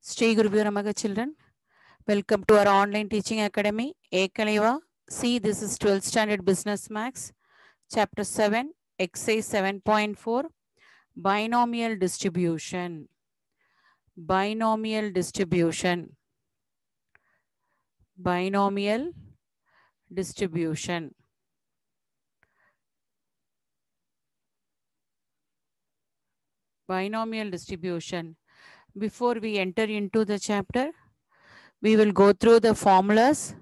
Sri Gurubhyo Namaga children. Welcome to our online teaching academy, Ekaleva. See, this is 12th standard business max, chapter 7, exercise 7.4, binomial distribution. Binomial distribution. Binomial distribution. Binomial distribution before we enter into the chapter, we will go through the formulas,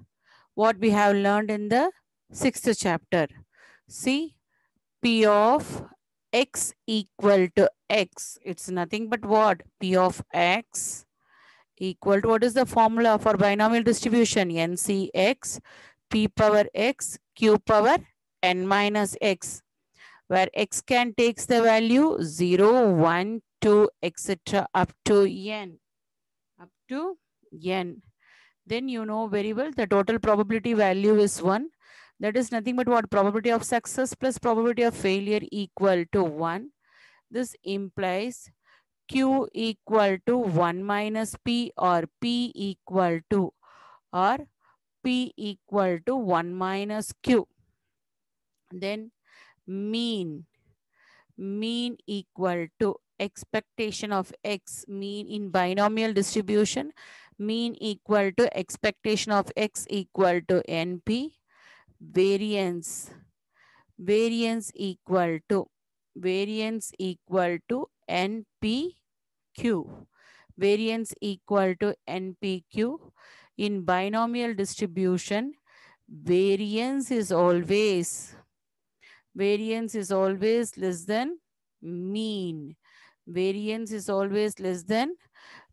what we have learned in the sixth chapter. See, P of x equal to x. It's nothing but what? P of x equal to, what is the formula for binomial distribution? NCx, P power x, Q power n minus x, where x can takes the value 0, 1, to etc. up to n. Up to n. Then you know very well the total probability value is 1. That is nothing but what probability of success plus probability of failure equal to 1. This implies Q equal to 1 minus P or P equal to or P equal to 1 minus Q. Then mean, mean equal to expectation of x mean in binomial distribution mean equal to expectation of x equal to np variance variance equal to variance equal to npq variance equal to npq in binomial distribution variance is always variance is always less than mean Variance is always less than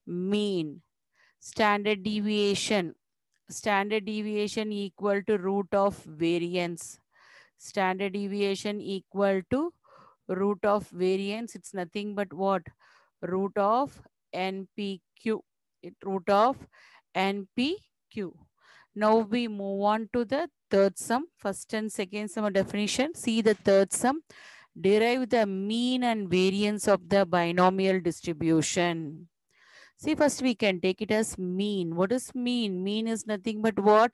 mean. Standard deviation. Standard deviation equal to root of variance. Standard deviation equal to root of variance. It's nothing but what? Root of NPQ. It, root of NPQ. Now we move on to the third sum. First and second sum definition. See the third sum derive the mean and variance of the binomial distribution. See, first we can take it as mean. What is mean? Mean is nothing but what?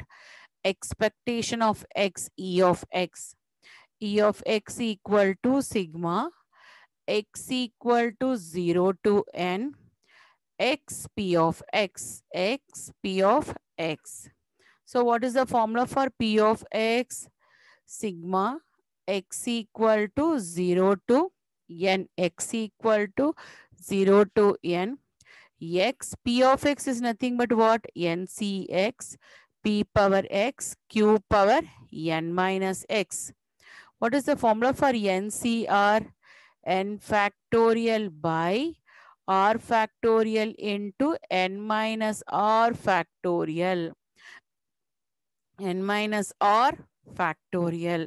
Expectation of x, e of x. e of x equal to sigma, x equal to 0 to n, x p of x, x p of x. So what is the formula for p of x? Sigma x equal to 0 to n, x equal to 0 to n, x, p of x is nothing but what? n c x, p power x, q power n minus x. What is the formula for n c r n n factorial by r factorial into n minus r factorial. n minus r factorial.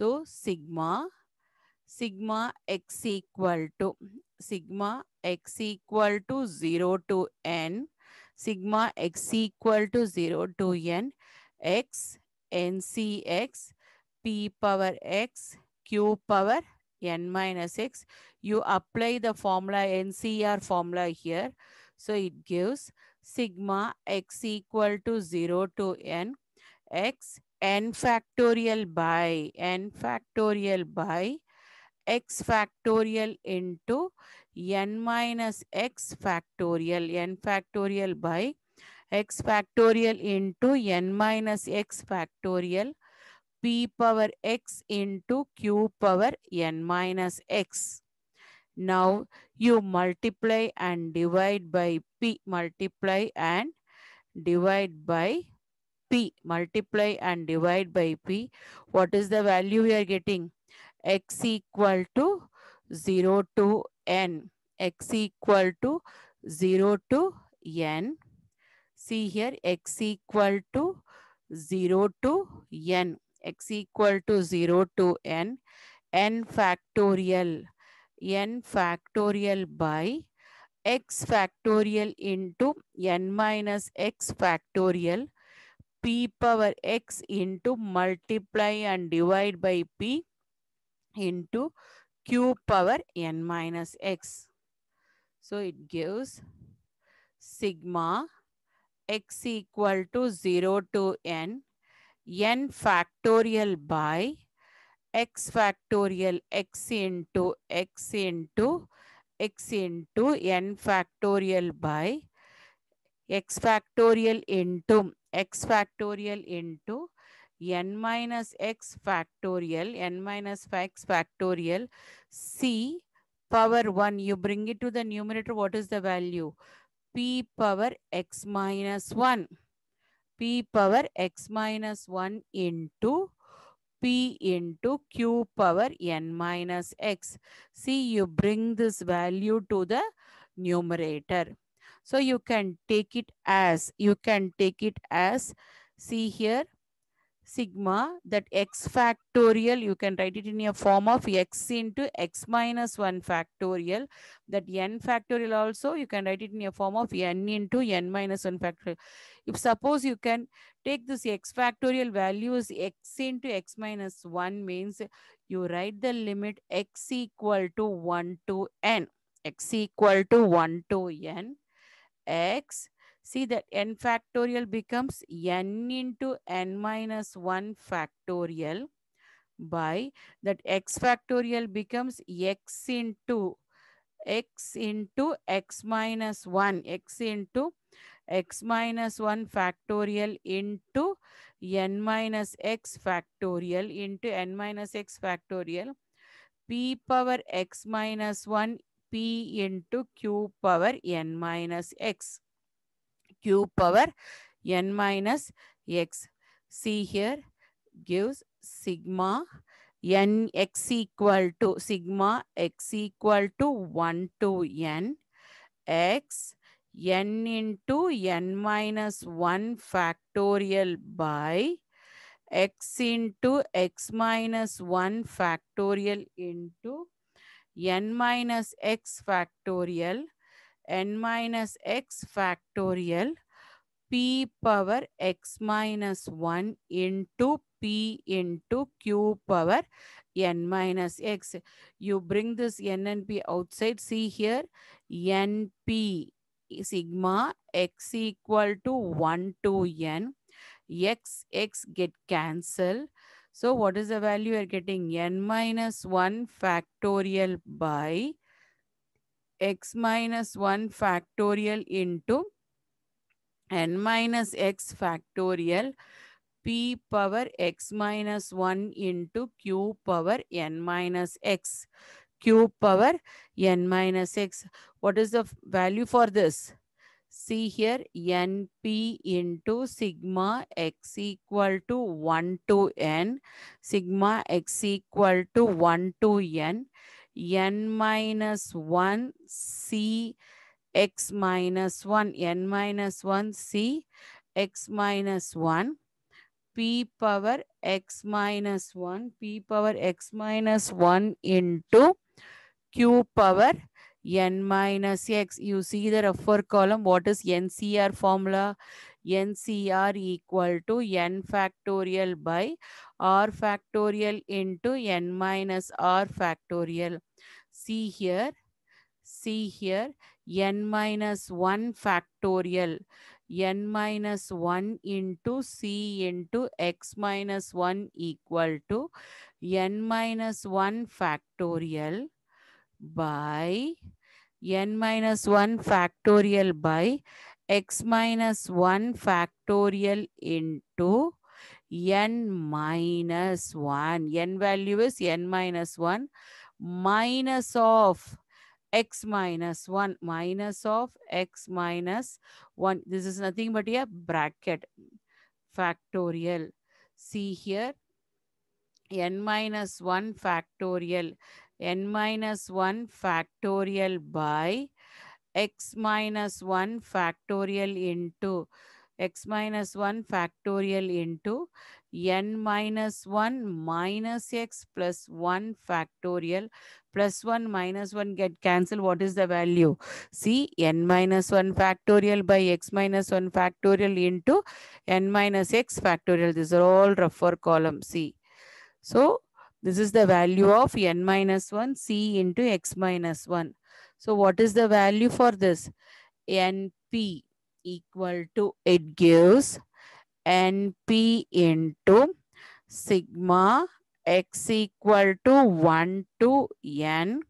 So sigma, sigma x equal to, sigma x equal to 0 to n, sigma x equal to 0 to n, x, ncx, p power x, q power n minus x. You apply the formula NCR formula here. So it gives sigma x equal to 0 to n, x n factorial by n factorial by x factorial into n minus x factorial n factorial by x factorial into n minus x factorial p power x into q power n minus x. Now you multiply and divide by p, multiply and divide by P, multiply and divide by P. What is the value we are getting? X equal to 0 to N. X equal to 0 to N. See here, X equal to 0 to N. X equal to 0 to N. N factorial. N factorial by x factorial into n minus x factorial p power x into multiply and divide by p into q power n minus x. So it gives sigma x equal to 0 to n, n factorial by x factorial x into x into x into n factorial by x factorial into x factorial into n minus x factorial, n minus x factorial, c power 1. You bring it to the numerator. What is the value? p power x minus 1. p power x minus 1 into p into q power n minus x. See, you bring this value to the numerator. So you can take it as, you can take it as, see here, sigma, that x factorial, you can write it in a form of x into x minus 1 factorial. That n factorial also, you can write it in a form of n into n minus 1 factorial. If suppose you can take this x factorial values x into x minus 1 means you write the limit x equal to 1 to n. x equal to 1 to n x. See that n factorial becomes n into n minus 1 factorial by that x factorial becomes x into x into x minus 1 x into x minus 1 factorial into n minus x factorial into n minus x factorial p power x minus 1 p into q power n minus x. q power n minus x. See here gives sigma n x equal to sigma x equal to 1 to n x n into n minus 1 factorial by x into x minus 1 factorial into n minus x factorial n minus x factorial p power x minus 1 into p into q power n minus x. You bring this n and p outside. See here np sigma x equal to 1 to n. x x get cancelled so what is the value you're getting? n minus 1 factorial by x minus 1 factorial into n minus x factorial p power x minus 1 into q power n minus x q power n minus x. What is the value for this? see here np into sigma x equal to 1 to n sigma x equal to 1 to n n minus 1 c x minus 1 n minus 1 c x minus 1 p power x minus 1 p power x minus 1 into q power n minus x. You see the upper column, what is NCR formula? NCR equal to n factorial by r factorial into n minus r factorial. See here, see here, n minus 1 factorial n minus 1 into c into x minus 1 equal to n minus 1 factorial by n minus 1 factorial by x minus 1 factorial into n minus 1. n value is n minus 1 minus of x minus 1 minus of x minus 1. This is nothing but a bracket factorial. See here n minus 1 factorial n minus 1 factorial by x minus 1 factorial into x minus 1 factorial into n minus 1 minus x plus 1 factorial plus 1 minus 1 get cancelled. What is the value? See n minus 1 factorial by x minus 1 factorial into n minus x factorial. These are all refer column C. So this is the value of n minus 1 c into x minus 1. So what is the value for this? np equal to, it gives np into sigma x equal to 1 to n,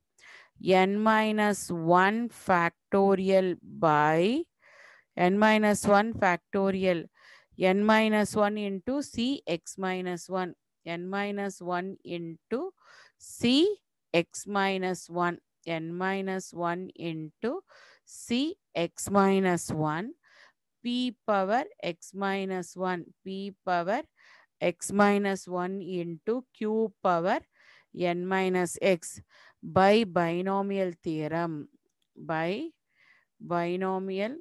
n minus 1 factorial by n minus 1 factorial n minus 1 into c x minus 1 n minus 1 into c x minus 1 n minus 1 into c x minus 1 p power x minus 1 p power x minus 1 into q power n minus x by binomial theorem by binomial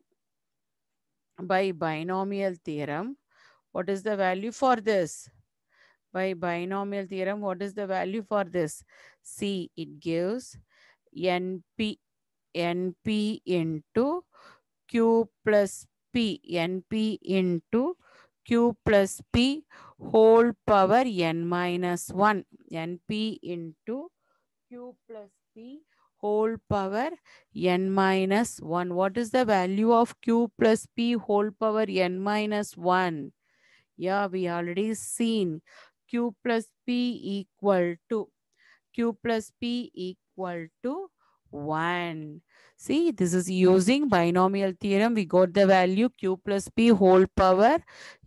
by binomial theorem what is the value for this by binomial theorem. What is the value for this? See, it gives NP, NP into Q plus P, NP into Q plus P whole power N minus 1, NP into Q plus P whole power n minus 1. What is the value of q plus p whole power n minus 1? Yeah, we already seen q plus p equal to q plus p equal to 1. See, this is using binomial theorem. We got the value q plus p whole power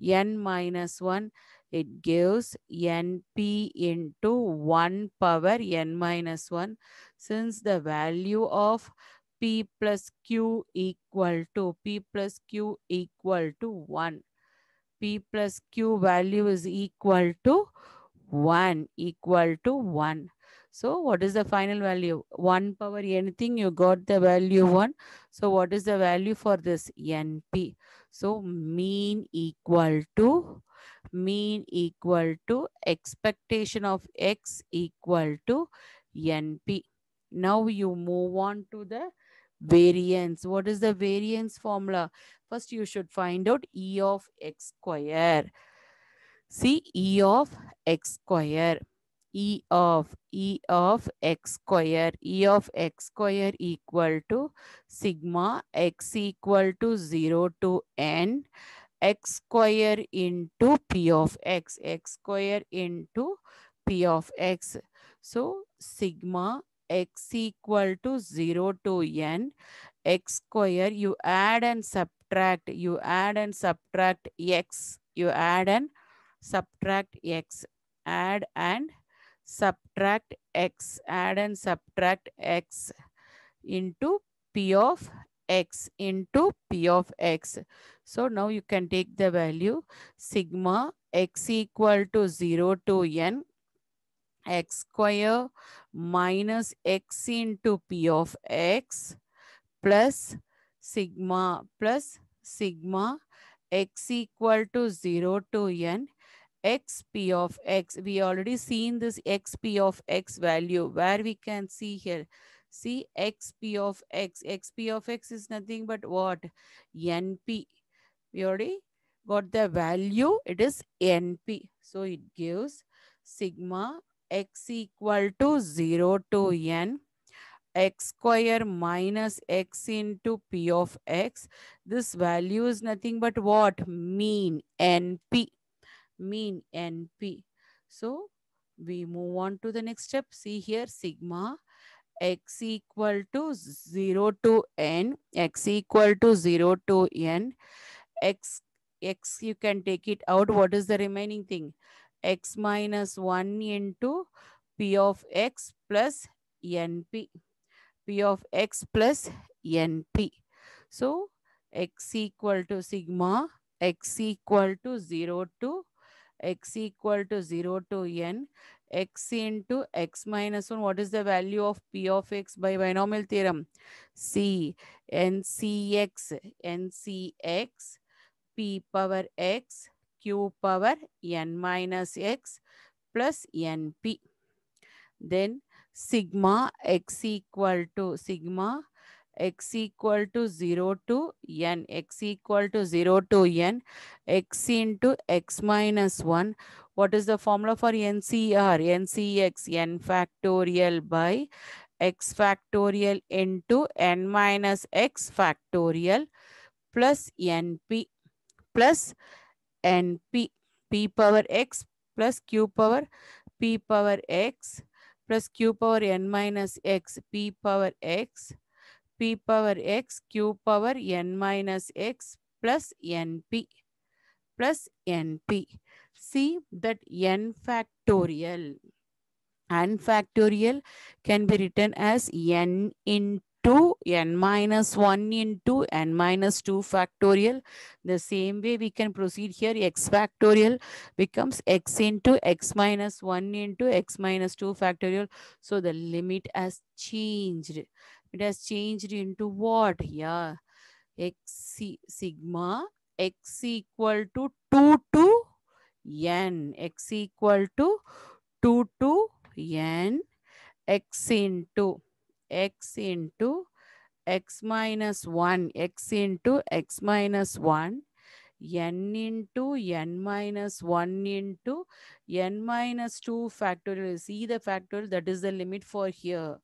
n minus 1. It gives np into 1 power n minus 1. Since the value of p plus q equal to p plus q equal to 1. P plus Q value is equal to 1, equal to 1. So what is the final value? 1 power anything, you got the value 1. So what is the value for this NP? So mean equal to, mean equal to, expectation of X equal to NP. Now you move on to the variance. What is the variance formula? First, you should find out E of x square. See, E of x square. E of E of x square. E of x square equal to sigma x equal to 0 to n x square into p of x. x square into p of x. So, sigma x equal to 0 to n, x square, you add and subtract, you add and subtract x, you add and subtract x, add and subtract x, add and subtract x into p of x into p of x. So now you can take the value sigma x equal to 0 to n x square minus x into p of x plus sigma plus sigma x equal to 0 to n xp of x we already seen this xp of x value where we can see here see xp of x xp of x is nothing but what np we already got the value it is np so it gives sigma x equal to 0 to n x square minus x into p of x. This value is nothing but what? Mean NP. Mean NP. So we move on to the next step. See here sigma x equal to 0 to n. x equal to 0 to n. x, x you can take it out. What is the remaining thing? x minus 1 into p of x plus np. p of x plus np. So, x equal to sigma, x equal to 0 to x equal to 0 to n, x into x minus 1. What is the value of p of x by binomial theorem? C, ncx, ncx, p power x q power n minus x plus np. Then sigma x equal to sigma x equal to 0 to n x equal to 0 to n x into x minus 1 what is the formula for ncr ncx n factorial by x factorial into n minus x factorial plus np plus and p power x plus q power p power x plus q power n minus x p power x p power x q power n minus x plus np plus np. See that n factorial. n factorial can be written as n into n minus 1 into n minus 2 factorial. The same way we can proceed here. x factorial becomes x into x minus 1 into x minus 2 factorial. So the limit has changed. It has changed into what? Yeah. x sigma x equal to 2 to n. x equal to 2 to n. x into x into x minus 1, x into x minus 1, n into n minus 1 into n minus 2 factorial. See the factorial, that is the limit for here.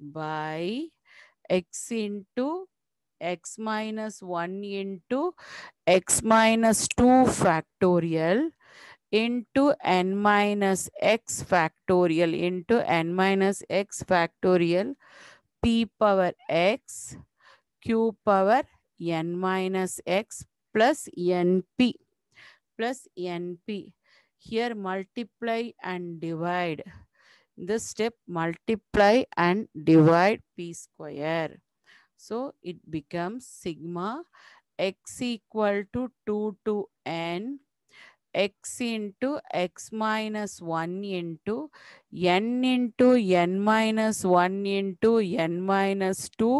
By x into x minus 1 into x minus 2 factorial into n minus x factorial into n minus x factorial t power x q power n minus x plus np plus np. Here multiply and divide. this step multiply and divide p square. So it becomes sigma x equal to 2 to n x into x minus 1 into n into n minus 1 into n minus 2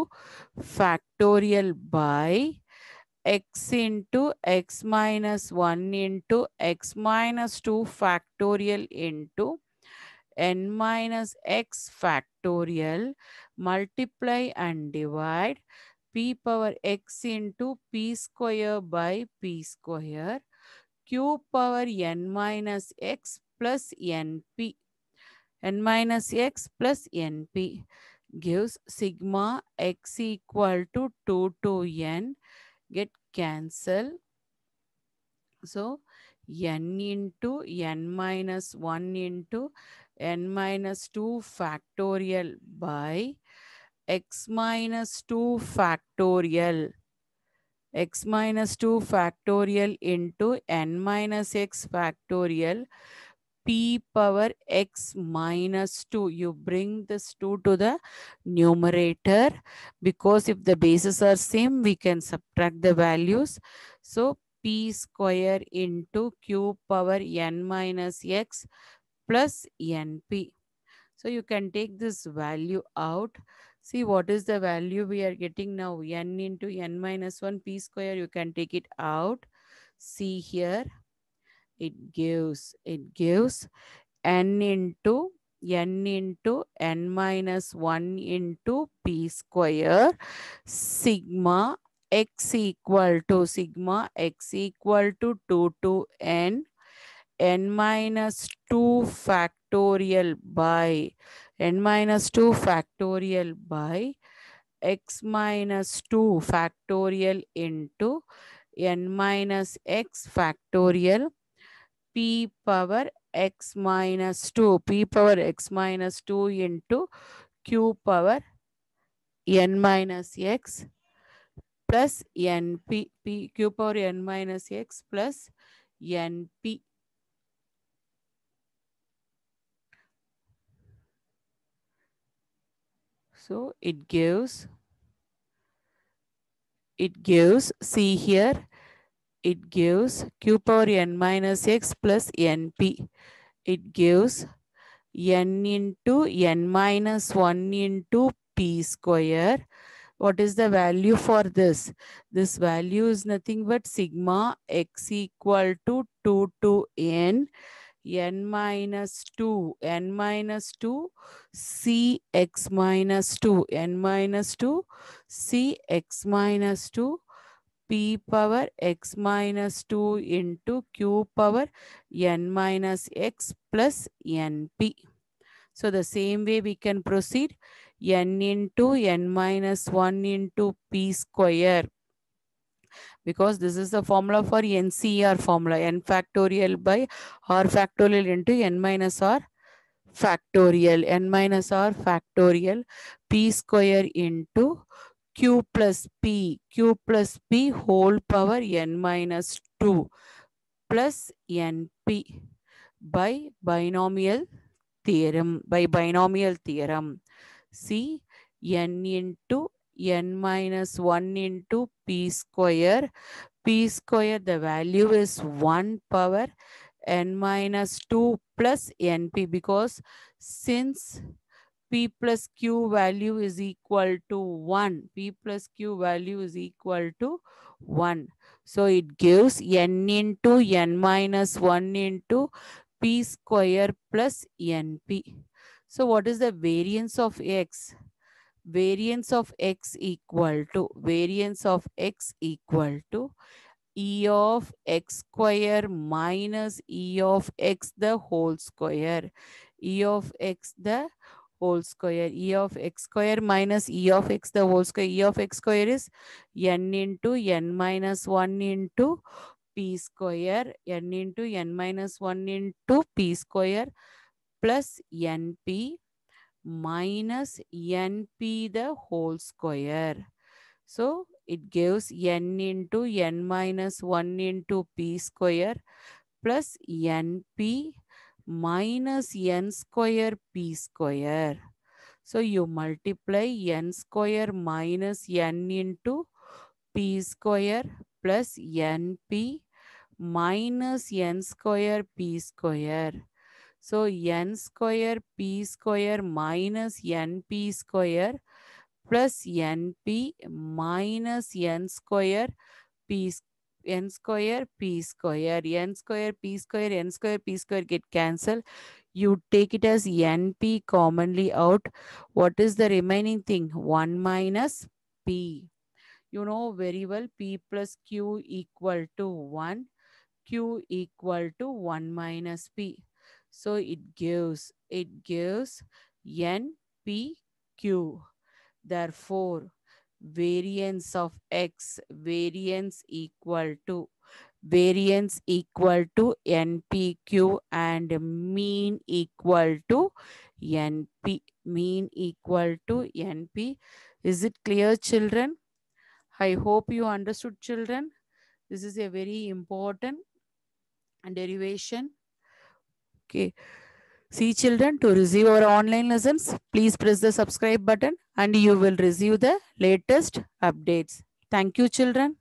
factorial by x into x minus 1 into x minus 2 factorial into n minus x factorial multiply and divide p power x into p square by p square q power n minus x plus np. n minus x plus np gives sigma x equal to 2 to n get cancel. So n into n minus 1 into n minus 2 factorial by x minus 2 factorial x minus 2 factorial into n minus x factorial p power x minus 2. You bring this 2 to the numerator because if the bases are same, we can subtract the values. So p square into q power n minus x plus np. So you can take this value out see what is the value we are getting now n into n minus 1 p square you can take it out see here it gives it gives n into n into n minus 1 into p square sigma x equal to sigma x equal to 2 to n n minus 2 factorial by n minus 2 factorial by x minus 2 factorial into n minus x factorial p power x minus 2 p power x minus 2 into q power n minus x plus n p p q power n minus x plus np So it gives, it gives, see here, it gives q power n minus x plus np. It gives n into n minus 1 into p square. What is the value for this? This value is nothing but sigma x equal to 2 to n n minus 2, n minus 2, cx minus 2, n minus 2, cx minus 2, p power x minus 2 into q power n minus x plus np. So the same way we can proceed n into n minus 1 into p square because this is the formula for NCR formula, n factorial by r factorial into n minus r factorial, n minus r factorial, p square into q plus p, q plus p whole power n minus 2 plus np by binomial theorem, by binomial theorem. See, n into n minus 1 into p square. p square, the value is 1 power n minus 2 plus np because since p plus q value is equal to 1, p plus q value is equal to 1. So it gives n into n minus 1 into p square plus np. So what is the variance of x? variance of x equal to variance of x equal to e of x square minus e of x the whole square e of x the whole square e of x square minus e of x the whole square e of x square is n into n minus 1 into p square n into n minus 1 into p square plus np minus np the whole square. So it gives n into n minus 1 into p square plus np minus n square p square. So you multiply n square minus n into p square plus np minus n square p square. So n square p square minus np square plus np minus n square p n square p square n square p square n square p square get cancelled you take it as np commonly out what is the remaining thing 1 minus p you know very well p plus q equal to 1 q equal to 1 minus p so it gives, it gives NPQ. Therefore, variance of X, variance equal to, variance equal to NPQ and mean equal to NP, mean equal to NP. Is it clear children? I hope you understood children. This is a very important derivation Okay. See children, to receive our online lessons, please press the subscribe button and you will receive the latest updates. Thank you children.